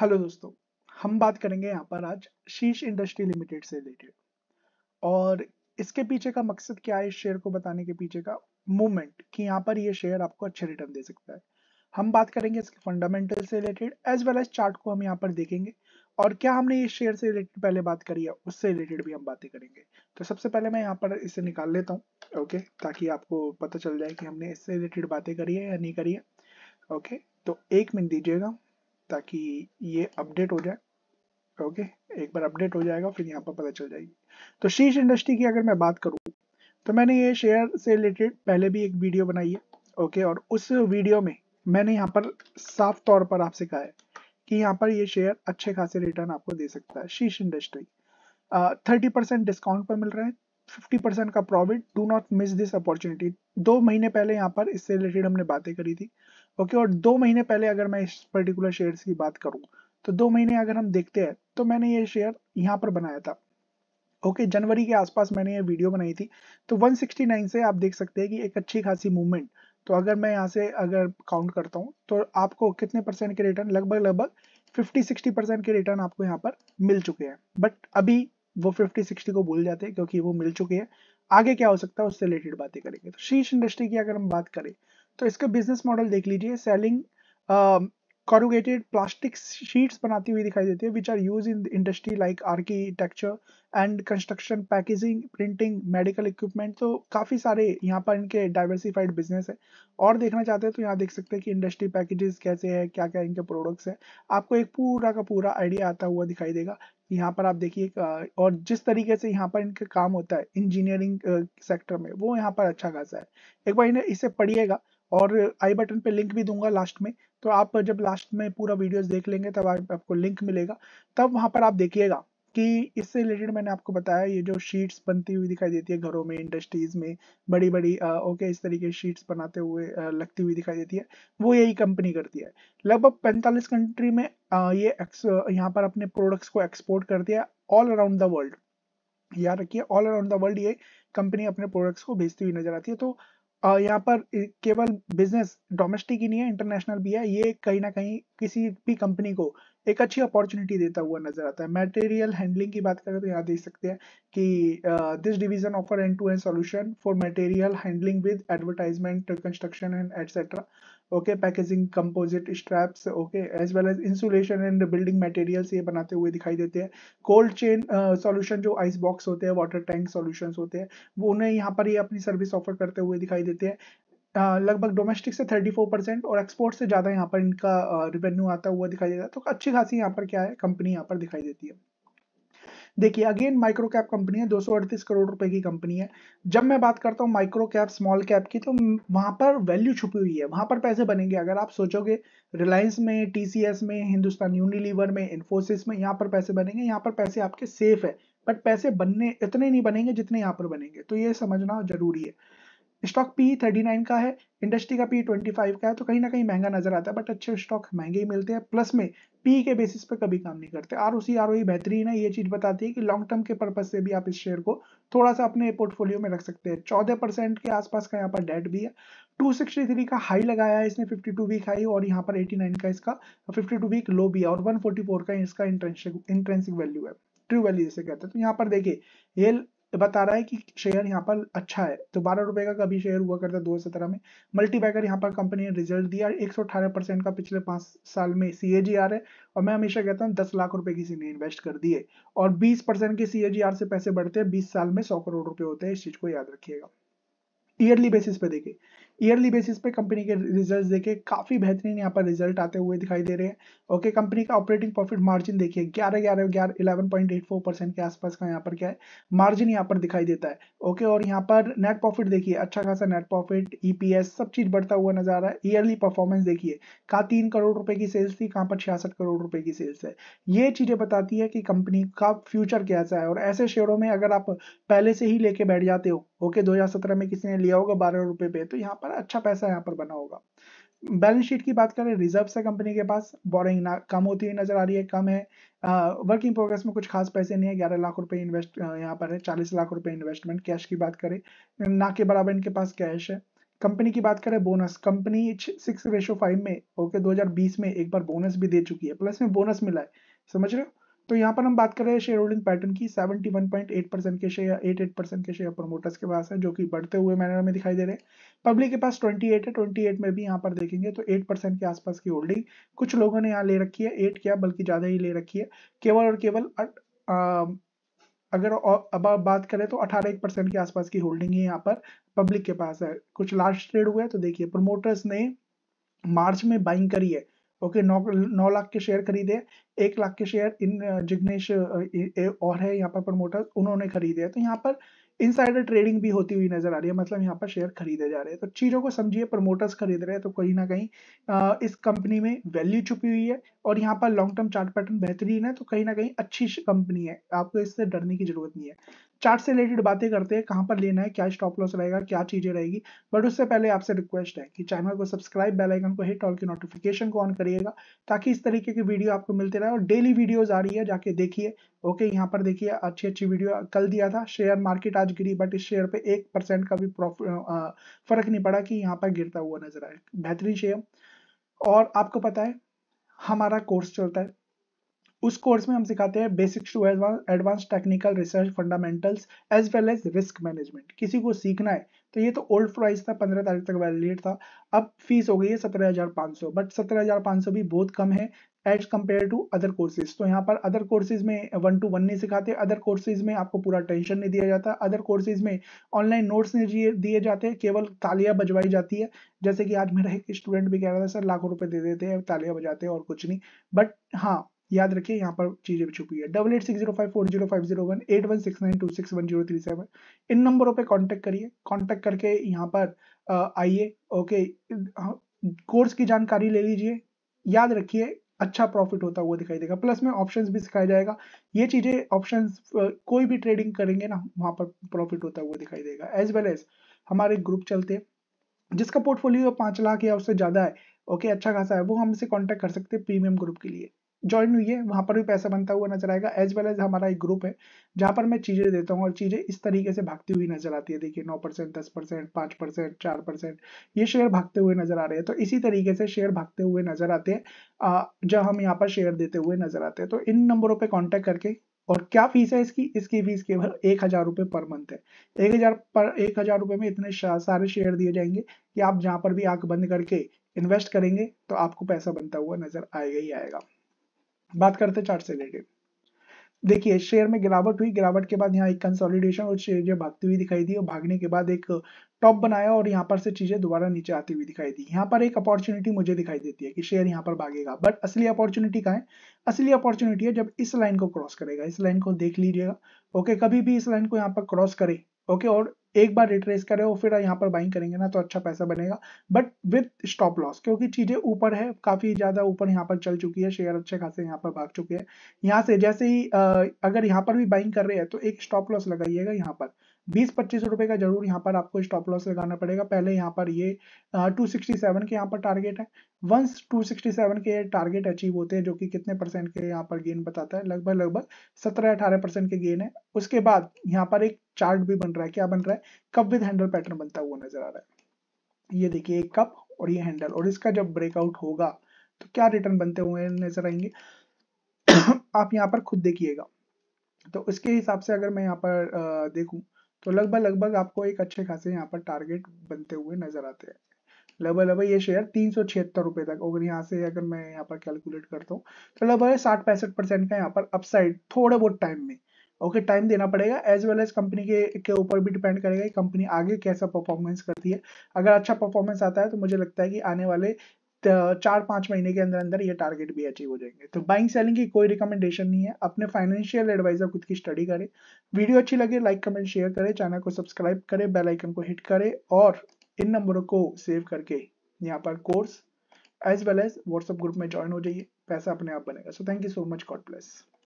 Hello दोस्तों हम बात करेंगे यहाँ पर आज शीश इंडस्ट्री लिमिटेड से रिलेटेड और इसके पीछे का मकसद क्या है इस शेयर को बताने के पीछे का मूवमेंट कि यहाँ पर ये शेयर आपको अच्छे रिटर्न दे सकता है हम बात करेंगे इसके फंडामेंटल से related as well as chart को हम यहाँ पर देखेंगे और क्या हमने इस शेयर से रिलेटेड पहले बात करी है उससे रिलेटेड भी हम बातें करेंगे तो सबसे पहले मैं यहाँ पर इसे निकाल लेता हूँ ओके ताकि आपको पता चल जाए कि हमने इससे रिलेटेड बातें करी है या नहीं करी है ओके तो एक मिनट दीजिएगा ताकि ये अपडेट हो जाए ओके okay? एक बार अपडेट हो जाएगा फिर यहाँ पर पता चल जाएगी तो शीश इंडस्ट्री की अगर मैं बात करूँ तो मैंने ये शेयर से रिलेटेड पहले भी एक वीडियो बनाई है ओके और उस वीडियो में मैंने यहाँ पर साफ तौर पर आपसे कहा है कि यहाँ पर ये शेयर अच्छे खासे रिटर्न आपको दे सकता है शीश इंडस्ट्री थर्टी परसेंट डिस्काउंट पर मिल रहा है फिफ्टी परसेंट का profit do not miss this opportunity दो महीने पहले यहाँ पर इससे रिलेटेड हमने बातें करी थी ओके और दो महीने पहले अगर मैं इस पर्टिकुलर शेयर की बात करूँ तो दो महीने अगर हम देखते हैं तो मैंने ये शेयर यहाँ पर बनाया था ओके okay, जनवरी के आसपास मैंने ये वीडियो बनाई थी तो 169 से आप देख सकते हैं कि एक अच्छी खासी मूवमेंट तो अगर मैं यहाँ से अगर काउंट करता हूँ तो आपको कितने परसेंट के रिटर्न लगभग लगभग 50-60 परसेंट के रिटर्न आपको यहाँ पर मिल चुके हैं बट अभी वो 50-60 को भूल जाते हैं क्योंकि वो मिल चुके हैं आगे क्या हो सकता है उससे रिलेटेड बातें करेंगे तो शीर्ष इंडस्ट्री की अगर हम बात करें तो इसका बिजनेस मॉडल देख लीजिए selling um, corrugated plastic sheets बनाती हुई दिखाई देती है which are use in industry like architecture and construction packaging printing medical equipment तो काफ़ी सारे यहाँ पर इनके डाइवर्सिफाइड बिजनेस है और देखना चाहते हैं तो यहाँ देख सकते हैं कि इंडस्ट्री पैकेजेस कैसे है क्या क्या इनके प्रोडक्ट्स हैं आपको एक पूरा का पूरा आइडिया आता हुआ दिखाई देगा यहाँ पर आप देखिए और जिस तरीके से यहाँ पर इनका काम होता है इंजीनियरिंग सेक्टर में वो यहाँ पर अच्छा खासा है एक बार इन्हें इसे पढ़िएगा और आई बटन पे लिंक भी दूंगा लास्ट में तो आप जब लास्ट में पूरा वीडियोस देख लेंगे तब आपको लिंक मिलेगा तब वहां पर आप देखिएगा कि इससे रिलेटेड मैंने आपको बताया ये जो शीट्स बनती हुई दिखाई देती है घरों में इंडस्ट्रीज में बड़ी बड़ी आ, ओके इस तरीके शीट्स बनाते हुए आ, लगती हुई दिखाई देती है वो यही कंपनी करती है लगभग 45 कंट्री में आ, ये यहाँ पर अपने प्रोडक्ट्स को एक्सपोर्ट करती है ऑल अराउंड द वर्ल्ड याद रखिए ऑल अराउंड द वर्ल्ड ये कंपनी अपने प्रोडक्ट्स को भेजती हुई नजर आती है तो यहाँ पर केवल बिजनेस डोमेस्टिक ही नहीं है इंटरनेशनल भी है ये कहीं ना कहीं किसी भी कंपनी को एक अच्छी अपॉर्चुनिटी देता हुआ नजर आता है मटेरियल हैंडलिंग की बात करें तो यहाँ देख सकते हैं कि this division offer end to end solution for material handling with advertisement construction and etcetera okay packaging composite straps okay as well as insulation and building materials ये बनाते हुए दिखाई देते हैं कोल्ड चेन सॉल्यूशन जो आइस बॉक्स होते हैं water tank solutions होते हैं वो उन्हें यहाँ पर ये अपनी सर्विस ऑफर करते हुए दिखाई देते हैं लगभग डोमेस्टिक से 34 परसेंट और एक्सपोर्ट से ज़्यादा यहाँ पर इनका रिवेन्यू आता हुआ दिखाई देता है तो अच्छी खासी यहाँ पर क्या है कंपनी यहाँ पर दिखाई देती है देखिए अगेन माइक्रो कैप कंपनी है दो करोड़ रुपए की कंपनी है जब मैं बात करता हूँ माइक्रो कैप स्मॉल कैप की तो वहां पर वैल्यू छुपी हुई है वहां पर पैसे बनेंगे अगर आप सोचोगे रिलायंस में टीसीएस में हिंदुस्तान यूनिलीवर में इन्फोसिस में यहाँ पर पैसे बनेंगे यहाँ पर पैसे आपके सेफ है बट पैसे बनने इतने नहीं बनेंगे जितने यहाँ पर बनेंगे तो ये समझना जरूरी है स्टॉक पी थर्टी नाइन का है इंडस्ट्री का पी ट्वेंटी फाइव का है तो कहीं ना कहीं महंगा नजर आता है बट अच्छे स्टॉक महंगे ही मिलते हैं प्लस में पी के बेसिस पे कभी काम नहीं करते R O C R O बेहतरीन है ये चीज बताती है कि लॉन्ग टर्म के पर्पज से भी आप इस शेयर को थोड़ा सा अपने पोर्टफोलियो में रख सकते हैं चौदह परसेंट के आसपास का यहाँ पर डेट भी है टू सिक्सटी थ्री का हाई लगाया है इसने फिफ्टी टू वीक हाई और यहाँ पर एटी नाइन का इसका फिफ्टी टू वीक लो भी है और वन फोर्टी फोर का इसका इंट्रेंसिक वैल्यू है ट्रू वैल्यू जैसे कहते हैं तो यहाँ पर देखिए ये तो बता रहा है कि शेयर यहाँ पर अच्छा है तो बारह रुपए का कभी शेयर हुआ करता दो हजार सत्रह में मल्टीपैकर यहाँ पर कंपनी ने रिजल्ट दिया एक सौ अठारह परसेंट का पिछले पांच साल में सी है और मैं हमेशा कहता हूँ दस लाख रुपए किसी ने इन्वेस्ट कर दिए और बीस परसेंट के सी से पैसे बढ़ते हैं बीस साल में सौ करोड़ रुपए होते हैं इस चीज को याद रखिएगा ईयरली बेसिस पे देखें ईयरली बेसिस पे कंपनी के रिजल्ट देखे काफी बेहतरीन यहाँ पर रिजल्ट आते हुए दिखाई दे रहे हैं ओके कंपनी का ऑपरेटिंग प्रॉफिट मार्जिन देखिए ग्यारह ग्यारह ग्यारह eleven point eight four percent के आसपास का यहाँ पर क्या है मार्जिन यहाँ पर दिखाई देता है ओके और यहाँ पर नेट प्रॉफिट देखिए अच्छा खासा नेट प्रॉफिट ईपीएस सब चीज बढ़ता हुआ नजर आ रहा है ईयरली परफॉर्मेंस देखिए कहाँ तीन करोड़ रुपए की सेल्स थी कहाँ पर छियासठ करोड़ रुपए की सेल्स है ये चीजें बताती है कि कंपनी का फ्यूचर कैसा है और ऐसे शेयरों में अगर आप पहले से ही लेके बैठ जाते हो ओके okay, 2017 में किसी ने लिया होगा बारह रुपए पे तो यहाँ पर अच्छा पैसा यहाँ पर बना होगा बैलेंस शीट की बात करें रिजर्व है कंपनी के पास बोरिंग कम होती हुई नजर आ रही है कम है वर्किंग प्रोग्रेस में कुछ खास पैसे नहीं है ग्यारह लाख रुपए इन्वेस्ट यहाँ पर है चालीस लाख रुपए इन्वेस्टमेंट कैश की बात करें ना के बराबर इनके पास कैश है कंपनी की बात करें bonus company six ratio five में ओके okay, 2020 में एक बार बोनस भी दे चुकी है प्लस में बोनस मिला है समझ रहे हो तो यहाँ पर हम बात कर रहे हैं शेयर होल्डिंग पैटर्न की 71.8 परसेंट के शेयर 88 परसेंट के शेयर प्रमोटर्स के पास है जो कि बढ़ते हुए मैनर में दिखाई दे रहे हैं पब्लिक के पास 28 है 28 में भी यहाँ पर देखेंगे तो 8 परसेंट के आसपास की होल्डिंग कुछ लोगों ने यहाँ ले रखी है एट क्या बल्कि ज़्यादा ही ले रखी है केवल और केवल अगर अब आप बात करें तो अठारह एक परसेंट के आसपास की होल्डिंग ही यहाँ पर पब्लिक के पास है कुछ लार्ज ट्रेड हुआ है तो देखिए प्रोमोटर्स ने मार्च में बाइंग करी है ओके नौ नौ लाख के शेयर खरीदे एक लाख के शेयर इन जिग्नेश और है यहाँ पर प्रमोटर उन्होंने खरीदे तो यहाँ पर इनसाइडर ट्रेडिंग भी होती हुई नजर आ रही है मतलब यहाँ पर शेयर खरीदे जा रहे हैं तो चीज़ों को समझिए प्रमोटर्स खरीद रहे हैं तो कहीं ना कहीं इस कंपनी में वैल्यू छुपी हुई है और यहाँ पर लॉन्ग टर्म चार्ट पैटर्न बेहतरीन है तो कहीं ना कहीं अच्छी कंपनी है आपको इससे डरने की जरूरत नहीं है चार्ट से रिलेटेड बातें करते हैं कहाँ पर लेना है क्या स्टॉप लॉस रहेगा क्या चीज़ें रहेगी बट उससे पहले आपसे रिक्वेस्ट है कि चैनल को सब्सक्राइब बेल आइकन को हिट ऑल की नोटिफिकेशन को ऑन करिएगा ताकि इस तरीके की वीडियो आपको मिलते रहे और डेली वीडियोज आ रही है जाके देखिए ओके यहाँ पर देखिए अच्छी अच्छी वीडियो कल दिया था शेयर मार्केट आज गिरी बट इस शेयर पे एक परसेंट का भी प्रॉफिट फर्क नहीं पड़ा कि यहाँ पर गिरता हुआ नजर आया बेहतरीन शेयर और आपको पता है हमारा कोर्स चलता है उस कोर्स में हम सिखाते हैं basics to advance technical research fundamentals as well as risk management किसी को सीखना है तो ये तो ओल्ड प्राइस था पंद्रह तारीख तक वैलिडेट था अब फीस हो गई है सत्रह हजार पाँच सौ बट सत्रह हजार पाँच सौ भी बहुत कम है as compare to other courses तो यहाँ पर अदर कोर्सेज में वन टू वन नहीं सिखाते अदर कोर्सेज में आपको पूरा टेंशन नहीं दिया जाता अदर कोर्सेज में ऑनलाइन नोट्स नहीं दिए जाते हैं केवल तालियां बजवाई जाती है जैसे कि आज मेरा एक स्टूडेंट भी कह रहा था सर लाखों रुपए दे देते हैं तालियां बजाते हैं और कुछ नहीं बट हाँ याद रखिए यहाँ पर चीजें छुपी है double eight six zero five four zero five zero one eight one six nine two six one zero three seven इन नंबरों पे कांटेक्ट करिए कांटेक्ट करके यहाँ पर आइए ओके कोर्स हाँ, की जानकारी ले लीजिए याद रखिए अच्छा प्रॉफिट होता हुआ दिखाई देगा प्लस में ऑप्शंस भी सिखाया जाएगा ये चीजें ऑप्शंस कोई भी ट्रेडिंग करेंगे ना वहां पर प्रॉफिट होता हुआ दिखाई देगा एज वेल एज हमारे ग्रुप चलते हैं जिसका पोर्टफोलियो पांच लाख या उससे ज्यादा है ओके अच्छा खासा है वो हमसे कॉन्टेक्ट कर सकते हैं प्रीमियम ग्रुप के लिए ज्वाइन हुई है वहां पर भी पैसा बनता हुआ नजर आएगा एज वेल एज हमारा एक ग्रुप है जहां पर मैं चीजें देता हूँ और चीजें इस तरीके से भागती हुई नजर आती है देखिए नौ परसेंट दस परसेंट पांच परसेंट चार परसेंट ये शेयर भागते हुए नजर आ रहे हैं तो इसी तरीके से शेयर भागते हुए नजर आते हैं जब हम यहाँ पर शेयर देते हुए नजर आते हैं तो इन नंबरों पर कॉन्टेक्ट करके और क्या फीस है इसकी इसकी फीस केवल एक हजार रुपये पर मंथ है एक हजार पर एक हजार रुपये में इतने सारे शेयर दिए जाएंगे कि आप जहां पर भी आंख बंद करके इन्वेस्ट करेंगे तो आपको पैसा बनता हुआ नजर आएगा ही आएगा बात करते चार्ट से रिलेटेड देखिए शेयर में गिरावट हुई गिरावट के बाद यहाँ एक कंसोलिडेशन और जो भागती हुई दिखाई दी और भागने के बाद एक टॉप बनाया और यहाँ पर से चीजें दोबारा नीचे आती हुई दिखाई दी यहाँ पर एक अपॉर्चुनिटी मुझे दिखाई देती है कि शेयर यहाँ पर भागेगा बट असली अपॉर्चुनिटी का है असली अपॉर्चुनिटी है जब इस लाइन को क्रॉस करेगा इस लाइन को देख लीजिएगा ओके कभी भी इस लाइन को यहाँ पर क्रॉस करे ओके और एक बार रिट्रेस करें और फिर यहाँ पर बाइंग करेंगे ना तो अच्छा पैसा बनेगा बट विथ स्टॉप लॉस क्योंकि चीजें ऊपर है काफी ज्यादा ऊपर यहाँ पर चल चुकी है शेयर अच्छे खासे यहाँ पर भाग चुके हैं यहाँ से जैसे ही अगर यहाँ पर भी बाइंग कर रहे हैं तो एक स्टॉप लॉस लगाइएगा यहाँ पर बीस पच्चीस रुपए का जरूर यहाँ पर आपको स्टॉप लॉस लगाना पड़ेगा पहले यहाँ पर ये टू सिक्सटी सेवन के यहाँ पर टारगेट है वंस टू सिक्सटी सेवन के टारगेट अचीव होते हैं जो कि कितने परसेंट के यहाँ पर गेन बताता है लगभग लगभग सत्रह अठारह परसेंट के गेन है उसके बाद यहाँ पर एक चार्ट भी बन रहा है क्या बन रहा है कप विद हैंडल पैटर्न बनता हुआ नजर आ रहा है ये देखिए एक कप और ये हैंडल और इसका जब ब्रेकआउट होगा तो क्या रिटर्न बनते हुए नजर आएंगे आप यहाँ पर खुद देखिएगा तो इसके हिसाब से अगर मैं यहाँ पर देखूँ तो लगभग लगभग आपको एक अच्छे खासे यहाँ पर टारगेट बनते हुए नजर आते हैं लगभग लगभग ये शेयर तीन सौ छिहत्तर रुपए तक अगर यहाँ से अगर मैं यहाँ पर कैलकुलेट करता हूँ तो लगभग साठ पैंसठ परसेंट का यहाँ पर अपसाइड थोड़े बहुत टाइम में ओके टाइम देना पड़ेगा एज वेल एज कंपनी के के ऊपर भी डिपेंड करेगा कि कंपनी आगे कैसा परफॉर्मेंस करती है अगर अच्छा परफॉर्मेंस आता है तो मुझे लगता है कि आने वाले चार पांच महीने के अंदर अंदर ये टारगेट भी अचीव हो जाएंगे तो बाइंग सेलिंग की कोई रिकमेंडेशन नहीं है अपने फाइनेंशियल एडवाइजर खुद की स्टडी करें वीडियो अच्छी लगे लाइक कमेंट शेयर करें चैनल को सब्सक्राइब करें बेल आइकन को हिट करें और इन नंबरों को सेव करके यहाँ पर course as well as WhatsApp group में ज्वाइन हो जाइए पैसा अपने आप बनेगा so thank you so much God bless